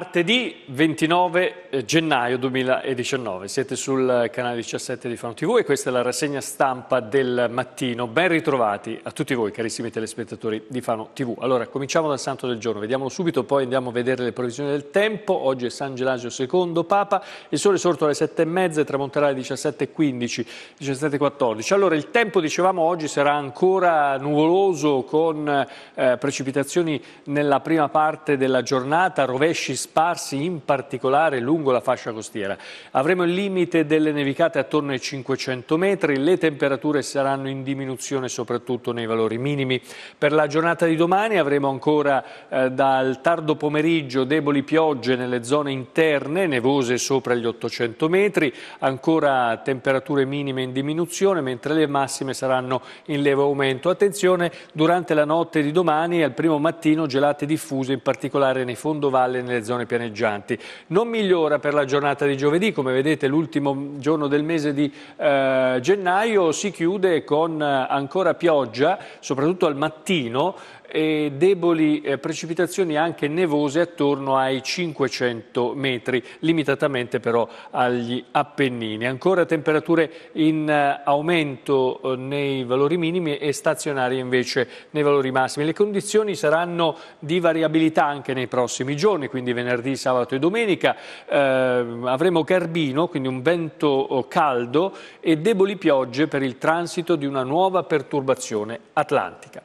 Martedì 29 eh, gennaio 2019, siete sul canale 17 di Fano TV e questa è la rassegna stampa del mattino. Ben ritrovati a tutti voi carissimi telespettatori di Fano TV. Allora, cominciamo dal santo del giorno, vediamolo subito, poi andiamo a vedere le previsioni del tempo. Oggi è San Gelasio II, Papa, il sole è sorto alle 7.30 e tramonterà alle 17.15, 17.14. Allora, il tempo, dicevamo, oggi sarà ancora nuvoloso con eh, precipitazioni nella prima parte della giornata, rovesci, sparsi in particolare lungo la fascia costiera. Avremo il limite delle nevicate attorno ai 500 metri, le temperature saranno in diminuzione soprattutto nei valori minimi. Per la giornata di domani avremo ancora eh, dal tardo pomeriggio deboli piogge nelle zone interne, nevose sopra gli 800 metri, ancora temperature minime in diminuzione, mentre le massime saranno in levo aumento. Attenzione, durante la notte di domani e al primo mattino gelate diffuse, in particolare nei fondovalle e nelle zone zone pianeggianti. Non migliora per la giornata di giovedì, come vedete l'ultimo giorno del mese di eh, gennaio si chiude con eh, ancora pioggia, soprattutto al mattino, e deboli eh, precipitazioni anche nevose attorno ai 500 metri, limitatamente però agli Appennini. Ancora temperature in eh, aumento eh, nei valori minimi e stazionarie invece nei valori massimi. Le condizioni saranno di variabilità anche nei prossimi giorni, quindi venerdì, sabato e domenica. avremo carbino, quindi un vento caldo e deboli piogge per il transito di una nuova perturbazione atlantica.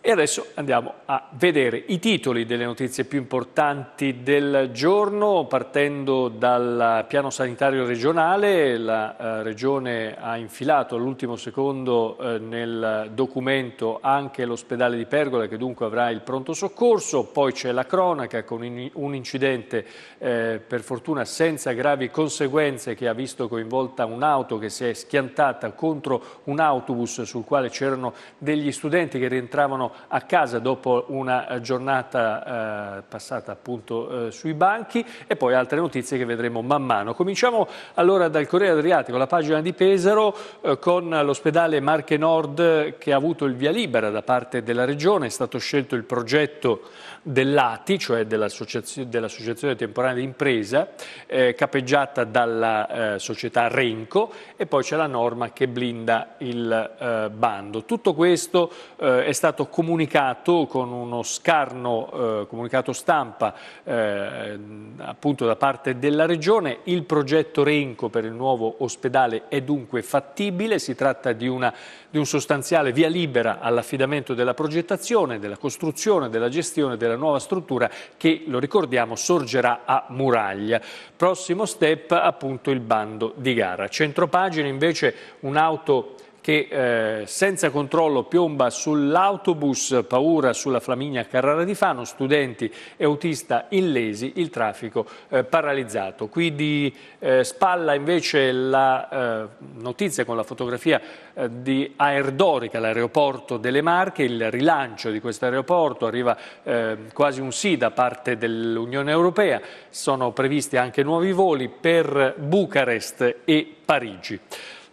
E adesso andiamo a vedere i titoli delle notizie più importanti del giorno, partendo dal piano sanitario regionale. La eh, Regione ha infilato all'ultimo secondo eh, nel documento anche l'ospedale di Pergola, che dunque avrà il pronto soccorso. Poi c'è la cronaca con in, un incidente, eh, per fortuna senza gravi conseguenze, che ha visto coinvolta un'auto che si è schiantata contro un autobus sul quale c'erano degli studenti che rientravano a casa dopo una eh, giornata eh, passata appunto eh, sui banchi e poi altre notizie che vedremo man mano. Cominciamo allora dal Corriere Adriatico, la pagina di Pesaro eh, con l'ospedale Marche Nord eh, che ha avuto il via libera da parte della Regione, è stato scelto il progetto dell'ATI, cioè dell'Associazione dell Temporanea Impresa, eh, capeggiata dalla società Renco e poi c'è la norma che blinda il bando. Tutto questo è stato comunicato con uno scarno eh, comunicato stampa eh, appunto da parte della Regione. Il progetto Renco per il nuovo ospedale è dunque fattibile, si tratta di, una, di un sostanziale via libera all'affidamento della progettazione, della costruzione, della gestione della nuova struttura che, lo ricordiamo, sorgerà a Muraglia. Prossimo step appunto il bando di gara. Centropagine invece un'auto che eh, senza controllo piomba sull'autobus, paura sulla Flaminia Carrara di Fano, studenti e autista illesi, il traffico eh, paralizzato. Qui di eh, spalla invece la eh, notizia con la fotografia eh, di Aerdorica, l'aeroporto delle Marche, il rilancio di questo aeroporto, arriva eh, quasi un sì da parte dell'Unione Europea, sono previsti anche nuovi voli per Bucarest e Parigi.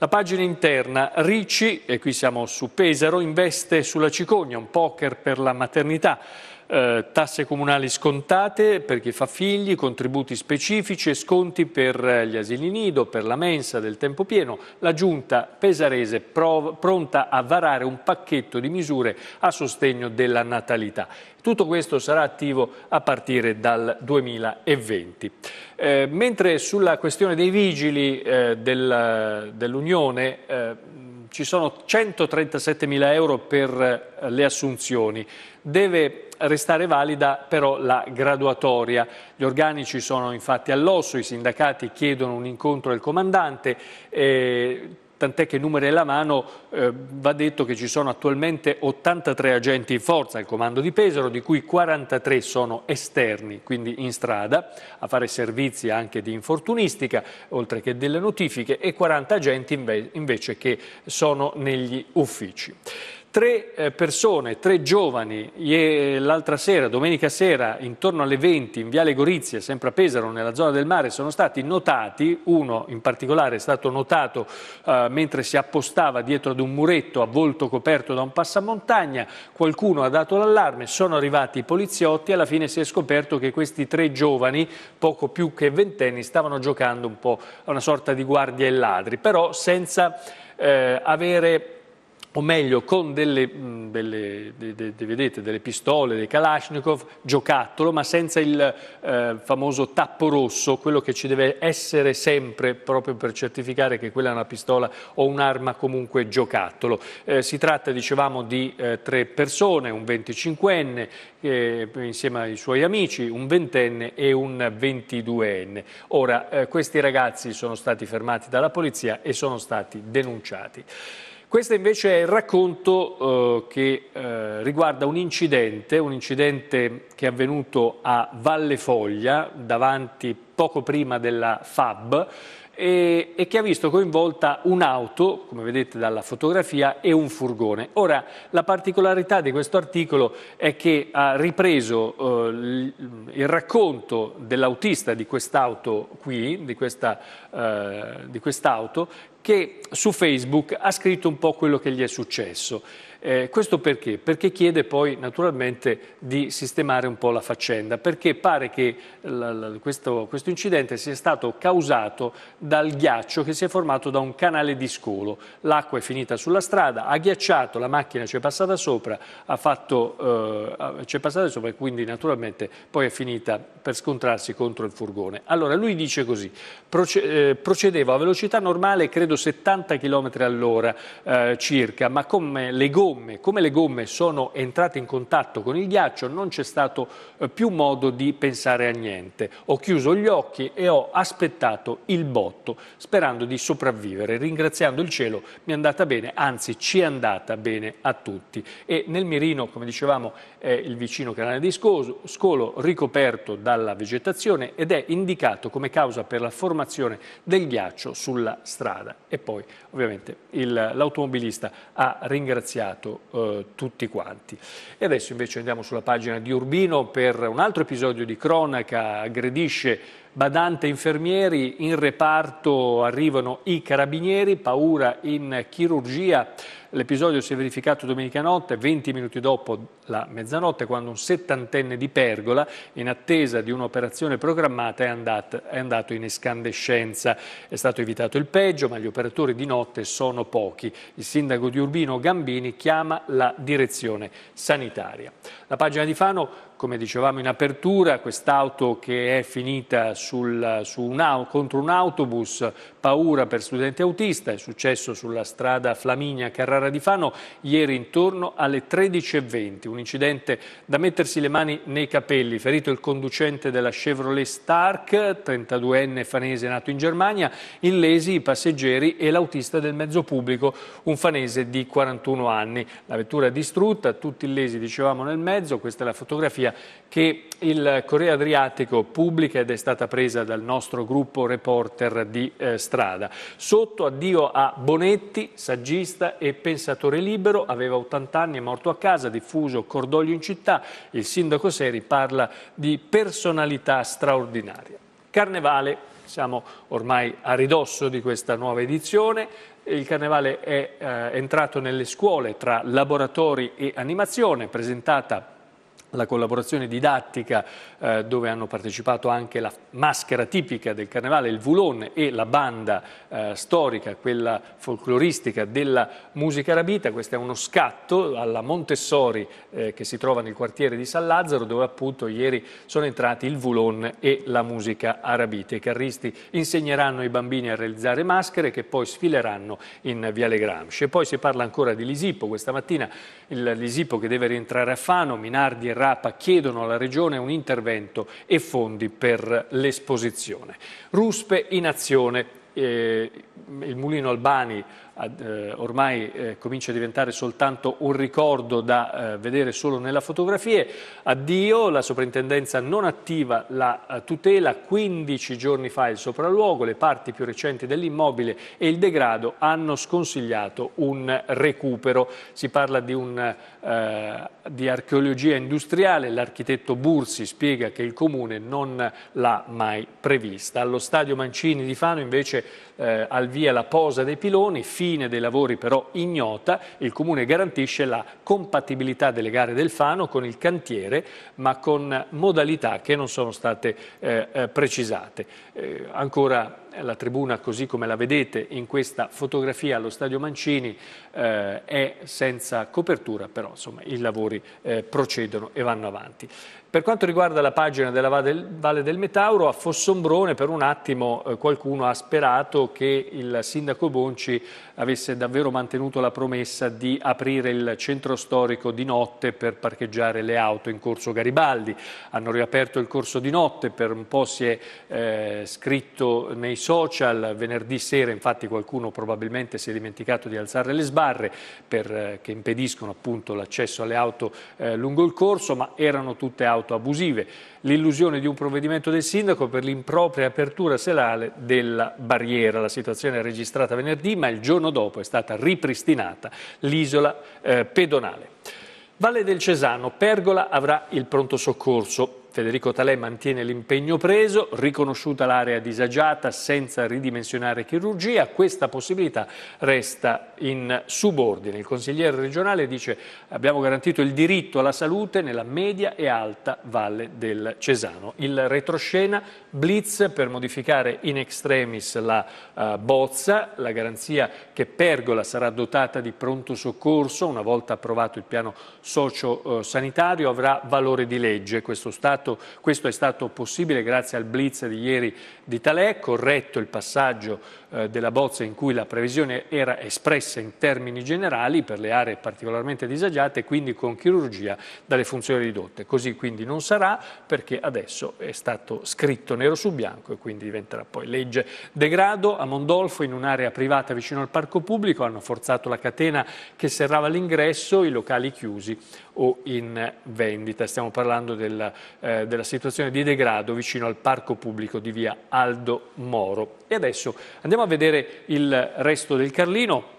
La pagina interna, Ricci, e qui siamo su Pesaro, investe sulla cicogna, un poker per la maternità eh, tasse comunali scontate per chi fa figli, contributi specifici e sconti per eh, gli asili nido, per la mensa del tempo pieno, la giunta pesarese prov- pronta a varare un pacchetto di misure a sostegno della natalità. Tutto questo sarà attivo a partire dal 2020. Eh, mentre sulla questione dei vigili eh, del, dell'Unione eh, ci sono 137 mila euro per eh, le assunzioni. Deve restare valida però la graduatoria. Gli organici sono infatti all'osso, i sindacati chiedono un incontro del comandante. Eh, tant'è che numeri alla mano eh, va detto che ci sono attualmente 83 agenti in forza al comando di Pesaro, di cui 43 sono esterni, quindi in strada, a fare servizi anche di infortunistica, oltre che delle notifiche, e 40 agenti inve invece che sono negli uffici. Tre eh, persone, tre giovani, l'altra sera, domenica sera, intorno alle 20, in Viale Gorizia, sempre a Pesaro, nella zona del mare, sono stati notati, uno in particolare è stato notato eh, mentre si appostava dietro ad un muretto a volto coperto da un passamontagna, qualcuno ha dato l'allarme, sono arrivati i poliziotti e alla fine si è scoperto che questi tre giovani, poco più che ventenni, stavano giocando un po' a una sorta di guardia e ladri, però senza eh, avere o meglio con delle, delle, de, de, vedete, delle pistole, dei Kalashnikov, giocattolo, ma senza il eh, famoso tappo rosso, quello che ci deve essere sempre proprio per certificare che quella è una pistola o un'arma comunque giocattolo. Eh, si tratta, dicevamo, di eh, tre persone, un 25enne eh, insieme ai suoi amici, un ventenne e un 22enne. Ora, eh, questi ragazzi sono stati fermati dalla polizia e sono stati denunciati. Questo invece è il racconto eh, che eh, riguarda un incidente, un incidente che è avvenuto a Valle Foglia, davanti poco prima della FAB, e, e, che ha visto coinvolta un'auto, come vedete dalla fotografia, e un furgone. Ora, la particolarità di questo articolo è che ha ripreso eh, il racconto dell'autista di quest'auto qui, di, questa, eh, di quest'auto, che su Facebook ha scritto un po' quello che gli è successo. Eh, questo perché? Perché chiede poi naturalmente di sistemare un po' la faccenda, perché pare che l- l- questo, questo, incidente sia stato causato dal ghiaccio che si è formato da un canale di scolo. L'acqua è finita sulla strada, ha ghiacciato, la macchina ci è passata sopra, fatto, eh, ci è passata sopra e quindi naturalmente poi è finita per scontrarsi contro il furgone. Allora lui dice così, proce- eh, procedevo a velocità normale credo 70 km all'ora eh, circa, ma come le gomme gomme, come le gomme sono entrate in contatto con il ghiaccio, non c'è stato eh, più modo di pensare a niente. Ho chiuso gli occhi e ho aspettato il botto, sperando di sopravvivere. Ringraziando il cielo mi è andata bene, anzi ci è andata bene a tutti. E nel mirino, come dicevamo, è il vicino canale di scolo, ricoperto dalla vegetazione ed è indicato come causa per la formazione del ghiaccio sulla strada. E poi, ovviamente, l'automobilista ha ringraziato sbagliato eh, tutti quanti. E adesso invece andiamo sulla pagina di Urbino per un altro episodio di cronaca, aggredisce badante infermieri, in reparto arrivano i carabinieri, paura in chirurgia, L'episodio si è verificato domenica notte, 20 minuti dopo la mezzanotte, quando un settantenne di Pergola, in attesa di un'operazione programmata, è, andat è andato in escandescenza. È stato evitato il peggio, ma gli operatori di notte sono pochi. Il sindaco di Urbino Gambini chiama la direzione sanitaria. La pagina di Fano come dicevamo in apertura, quest'auto che è finita sul, su un, contro un autobus, paura per studente autista, è successo sulla strada Flaminia Carrara di Fano ieri intorno alle 13.20, un incidente da mettersi le mani nei capelli, ferito il conducente della Chevrolet Stark, 32enne fanese nato in Germania, illesi i passeggeri e l'autista del mezzo pubblico, un fanese di 41 anni. La vettura è distrutta, tutti illesi dicevamo nel mezzo, questa è la fotografia fotografia che il Corriere Adriatico pubblica ed è stata presa dal nostro gruppo reporter di eh, strada. Sotto addio a Bonetti, saggista e pensatore libero, aveva 80 anni, è morto a casa, diffuso cordoglio in città, il sindaco Seri parla di personalità straordinaria. Carnevale siamo ormai a ridosso di questa nuova edizione. Il carnevale è eh, entrato nelle scuole tra laboratori e animazione, presentata la collaborazione didattica eh, dove hanno partecipato anche la maschera tipica del carnevale, il vulone e la banda eh, storica, quella folcloristica della musica arabita. Questo è uno scatto alla Montessori eh, che si trova nel quartiere di San Lazzaro dove appunto ieri sono entrati il vulone e la musica arabita. I carristi insegneranno ai bambini a realizzare maschere che poi sfileranno in Viale Gramsci. E poi si parla ancora di Lisipo. Questa mattina il Lisipo che deve rientrare a Fano, Minardi e Rapa chiedono alla Regione un intervento Sorrento e fondi per l'esposizione. Ruspe in azione, eh, il Mulino Albani eh, ormai eh, comincia a diventare soltanto un ricordo da eh, vedere solo nella fotografia. Addio, la soprintendenza non attiva la tutela, 15 giorni fa il sopralluogo, le parti più recenti dell'immobile e il degrado hanno sconsigliato un recupero. Si parla di, un, eh, di archeologia industriale, l'architetto Bursi spiega che il comune non l'ha mai prevista. Allo stadio Mancini di Fano invece eh, al via la posa dei piloni, fine dei lavori però ignota, il Comune garantisce la compatibilità delle gare del Fano con il cantiere, ma con modalità che non sono state eh, eh precisate. Eh, ancora eh, la tribuna così come la vedete in questa fotografia allo Stadio Mancini eh, è senza copertura, però insomma, i lavori eh, procedono e vanno avanti. Per quanto riguarda la pagina della Valle del Metauro, a Fossombrone per un attimo eh, qualcuno ha sperato che il sindaco Bonci avesse davvero mantenuto la promessa di aprire il centro storico di notte per parcheggiare le auto in corso Garibaldi. Hanno riaperto il corso di notte, per un po' si è eh, scritto nei social, venerdì sera infatti qualcuno probabilmente si è dimenticato di alzare le sbarre per, eh, che impediscono appunto l'accesso alle auto eh, lungo il corso, ma erano tutte auto abusive. L'illusione di un provvedimento del sindaco per l'impropria apertura serale della barriera. La situazione è registrata venerdì, ma il giorno dopo è stata ripristinata l'isola eh, pedonale. Valle del Cesano, Pergola avrà il pronto soccorso. Federico Talè mantiene l'impegno preso, riconosciuta l'area disagiata senza ridimensionare chirurgia, questa possibilità resta in subordine. Il consigliere regionale dice abbiamo garantito il diritto alla salute nella media e alta valle del Cesano. Il retroscena blitz per modificare in extremis la uh, bozza, la garanzia che Pergola sarà dotata di pronto soccorso, una volta approvato il piano socio-sanitario eh, avrà valore di legge. Questo Stato stato, questo è stato possibile grazie al blitz di ieri di Talè, corretto il passaggio eh, della bozza in cui la previsione era espressa in termini generali per le aree particolarmente disagiate, quindi con chirurgia dalle funzioni ridotte. Così quindi non sarà perché adesso è stato scritto nero su bianco e quindi diventerà poi legge. Degrado a Mondolfo in un'area privata vicino al parco pubblico, hanno forzato la catena che serrava l'ingresso, i locali chiusi o in vendita. Stiamo parlando del, eh, della situazione di degrado vicino al parco pubblico di via Aldo Moro. E adesso andiamo a vedere il resto del Carlino.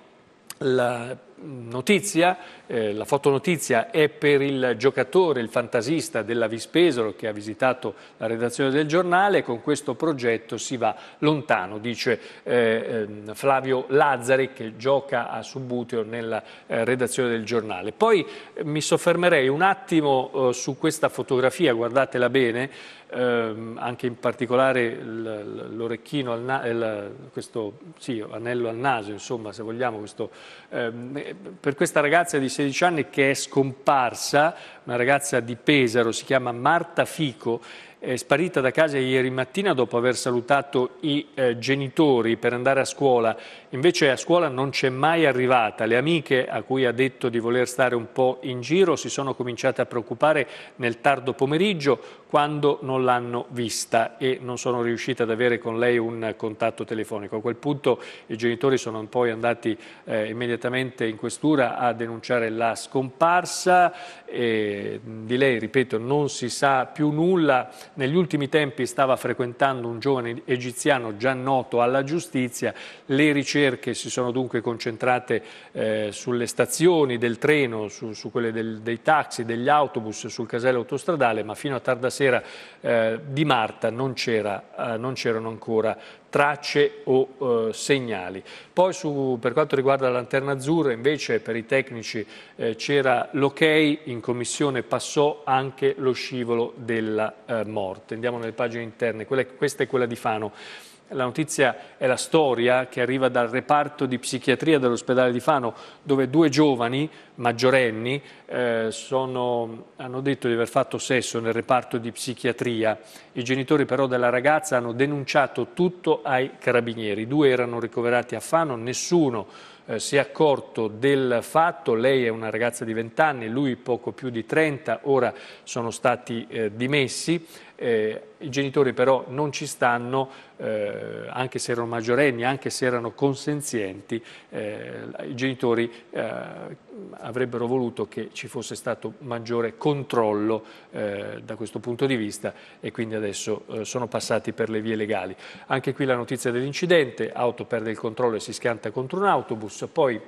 La notizia eh, la fotonotizia è per il giocatore, il fantasista della Vispesaro che ha visitato la redazione del giornale. Con questo progetto si va lontano, dice eh, ehm, Flavio Lazzari che gioca a Subuteo nella eh, redazione del giornale. Poi eh, mi soffermerei un attimo eh, su questa fotografia, guardatela bene, ehm, anche in particolare l'orecchino, al questo sì, anello al naso, insomma, se vogliamo, questo, ehm, per questa ragazza di 16 anni che è scomparsa, una ragazza di Pesaro, si chiama Marta Fico, è sparita da casa ieri mattina dopo aver salutato i eh, genitori per andare a scuola. Invece a scuola non c'è mai arrivata. Le amiche a cui ha detto di voler stare un po' in giro si sono cominciate a preoccupare nel tardo pomeriggio quando non l'hanno vista e non sono riuscita ad avere con lei un contatto telefonico. A quel punto i genitori sono poi andati eh, immediatamente in questura a denunciare la scomparsa, e di lei, ripeto, non si sa più nulla. Negli ultimi tempi stava frequentando un giovane egiziano già noto alla giustizia, le ricerche si sono dunque concentrate eh, sulle stazioni del treno, su, su quelle del, dei taxi, degli autobus, sul casello autostradale, ma fino a tarda sera sera eh, di Marta non, eh, c'erano eh, ancora tracce o eh, segnali. Poi su, per quanto riguarda la lanterna azzurra invece per i tecnici eh, c'era l'ok, in commissione passò anche lo scivolo della eh, morte. Andiamo nelle pagine interne, quella, questa è quella di Fano. La notizia è la storia che arriva dal reparto di psichiatria dell'ospedale di Fano, dove due giovani maggiorenni eh, sono, hanno detto di aver fatto sesso nel reparto di psichiatria. I genitori però della ragazza hanno denunciato tutto ai carabinieri. Due erano ricoverati a Fano, nessuno eh, si è accorto del fatto. Lei è una ragazza di 20 anni, lui poco più di 30, ora sono stati eh, dimessi. Eh, i genitori però non ci stanno, eh, anche se erano maggiorenni, anche se erano consenzienti, eh, i genitori eh, avrebbero voluto che ci fosse stato maggiore controllo eh, da questo punto di vista e quindi adesso eh, sono passati per le vie legali. Anche qui la notizia dell'incidente, auto perde il controllo e si schianta contro un autobus, poi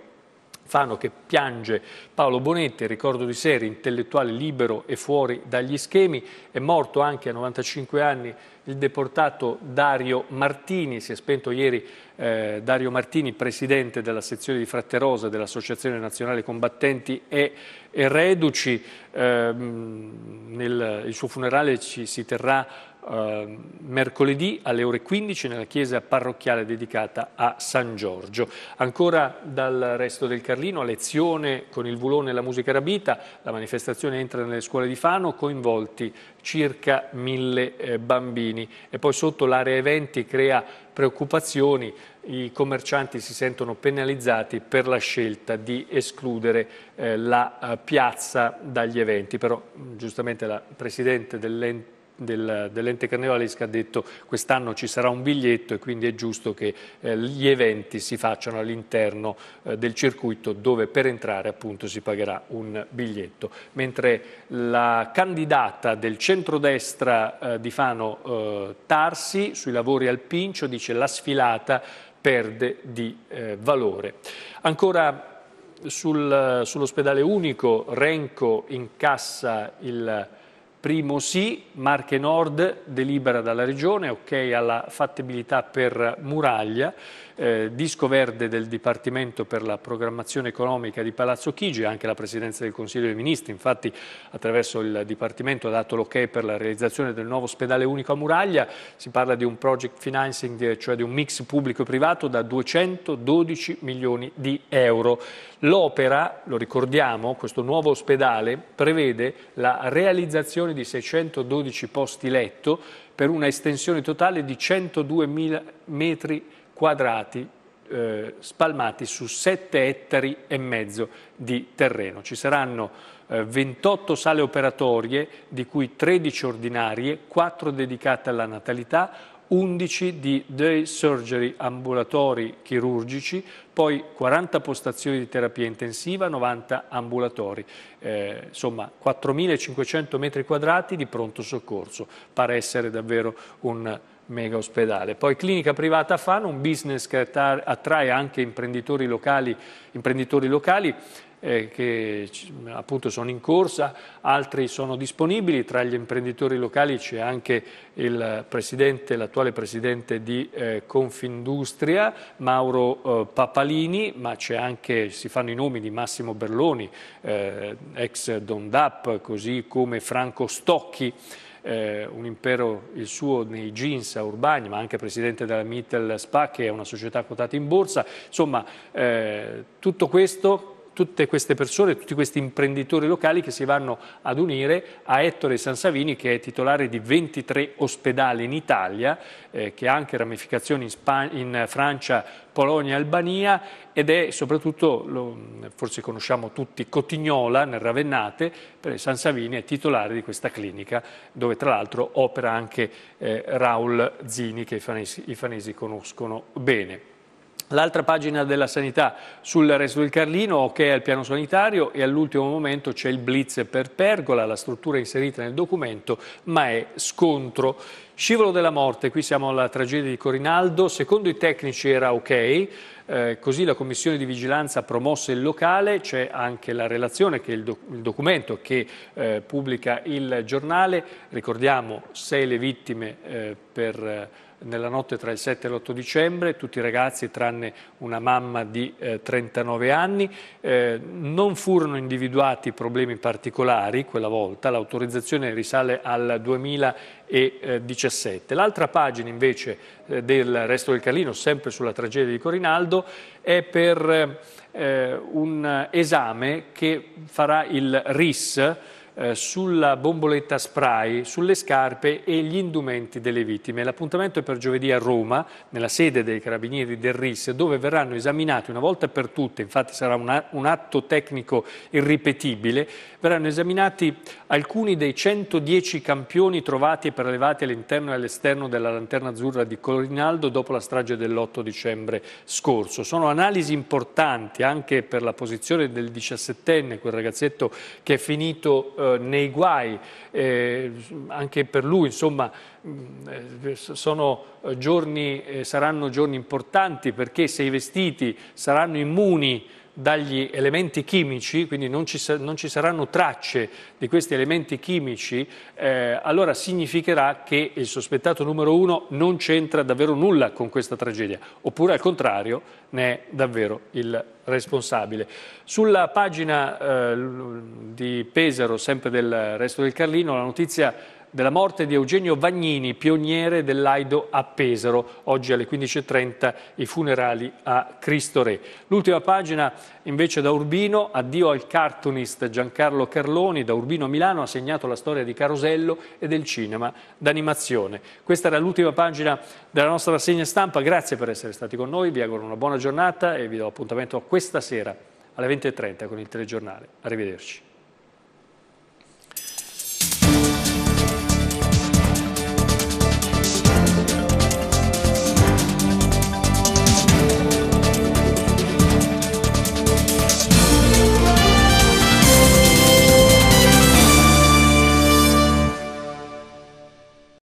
Alfano che piange Paolo Bonetti, ricordo di sé, intellettuale libero e fuori dagli schemi, è morto anche a 95 anni il deportato Dario Martini, si è spento ieri eh, Dario Martini, presidente della sezione di Fratterosa dell'Associazione Nazionale Combattenti e, e Reduci, eh, nel, il suo funerale ci si terrà eh, mercoledì alle ore 15 nella chiesa parrocchiale dedicata a San Giorgio. Ancora dal resto del Carlino, a lezione con il vulone e la musica rabita, la manifestazione entra nelle scuole di Fano, coinvolti circa mille eh, bambini e poi sotto l'area eventi crea preoccupazioni, i commercianti si sentono penalizzati per la scelta di escludere eh, la eh, piazza dagli eventi, però giustamente la Presidente dell'ente del, dell'ente carnevalesca ha detto quest'anno ci sarà un biglietto e quindi è giusto che eh, gli eventi si facciano all'interno eh, del circuito dove per entrare appunto si pagherà un biglietto. Mentre la candidata del centrodestra eh, di Fano eh, Tarsi sui lavori al Pincio dice la sfilata perde di eh, valore. Ancora sul, eh, sull'ospedale unico Renco incassa il Primo sì, Marche Nord delibera dalla Regione, ok alla fattibilità per muraglia eh, disco verde del Dipartimento per la programmazione economica di Palazzo Chigi, anche la Presidenza del Consiglio dei Ministri, infatti attraverso il Dipartimento ha dato l'ok per la realizzazione del nuovo ospedale unico a Muraglia, si parla di un project financing, eh, cioè di un mix pubblico e privato da 212 milioni di euro. L'opera, lo ricordiamo, questo nuovo ospedale prevede la realizzazione di 612 posti letto per una estensione totale di 102 mila metri quadrati eh, spalmati su 7 ettari e mezzo di terreno. Ci saranno eh, 28 sale operatorie, di cui 13 ordinarie, 4 dedicate alla natalità, 11 di day surgery ambulatori chirurgici, poi 40 postazioni di terapia intensiva, 90 ambulatori, eh, insomma 4.500 metri quadrati di pronto soccorso. Pare essere davvero un mega ospedale. Poi Clinica Privata Fano, un business che attrae anche imprenditori locali, imprenditori locali eh, che appunto sono in corsa, altri sono disponibili, tra gli imprenditori locali c'è anche presidente, l'attuale presidente di eh, Confindustria, Mauro eh, Papalini, ma c'è anche, si fanno i nomi di Massimo Berloni, eh, ex Dondap, così come Franco Stocchi, eh, un impero il suo nei jeans a Urbani, ma anche presidente della Mittel SPA, che è una società quotata in borsa. Insomma, eh, tutto questo tutte queste persone, tutti questi imprenditori locali che si vanno ad unire a Ettore Sansavini che è titolare di 23 ospedali in Italia, eh, che ha anche ramificazioni in, Spagna, in Francia, Polonia, e Albania ed è soprattutto, lo, forse conosciamo tutti, Cotignola nel Ravennate, per Sansavini è titolare di questa clinica dove tra l'altro opera anche eh, Raul Zini che i fanesi, i fanesi conoscono bene. L'altra pagina della sanità sul resto del Carlino, ok al piano sanitario e all'ultimo momento c'è il blitz per pergola, la struttura inserita nel documento, ma è scontro. Scivolo della morte, qui siamo alla tragedia di Corinaldo, secondo i tecnici era ok, eh, così la commissione di vigilanza promosse il locale, c'è anche la relazione, che il, doc il documento che eh, pubblica il giornale, ricordiamo sei le vittime eh, per eh, nella notte tra il 7 e l'8 dicembre, tutti i ragazzi tranne una mamma di eh, 39 anni. Eh, non furono individuati problemi particolari quella volta, l'autorizzazione risale al 2017. L'altra pagina invece eh, del resto del Carlino, sempre sulla tragedia di Corinaldo, è per eh, un esame che farà il RIS, eh, sulla bomboletta spray, sulle scarpe e gli indumenti delle vittime. L'appuntamento è per giovedì a Roma, nella sede dei Carabinieri del RIS, dove verranno esaminati una volta per tutte, infatti sarà una, un atto tecnico irripetibile, verranno esaminati alcuni dei 110 campioni trovati e prelevati all'interno e all'esterno della lanterna azzurra di Corinaldo dopo la strage dell'8 dicembre scorso. Sono analisi importanti anche per la posizione del 17enne, quel ragazzetto che è finito eh, eh, nei guai, eh, anche per lui insomma mm, eh, sono eh, giorni, eh, saranno giorni importanti perché se i vestiti saranno immuni dagli elementi chimici, quindi non ci, non ci saranno tracce di questi elementi chimici, eh, allora significherà che il sospettato numero uno non c'entra davvero nulla con questa tragedia, oppure al contrario ne è davvero il responsabile. Sulla pagina eh, di Pesaro, sempre del resto del Carlino, la notizia della morte di Eugenio Vagnini, pioniere dell'Aido a Pesaro. Oggi alle 15.30 i funerali a Cristo Re. L'ultima pagina invece da Urbino, addio al cartoonist Giancarlo Carloni, da Urbino a Milano ha segnato la storia di Carosello e del cinema d'animazione. Questa era l'ultima pagina della nostra rassegna stampa, grazie per essere stati con noi, vi auguro una buona giornata e vi do appuntamento questa sera alle 20.30 con il telegiornale. Arrivederci.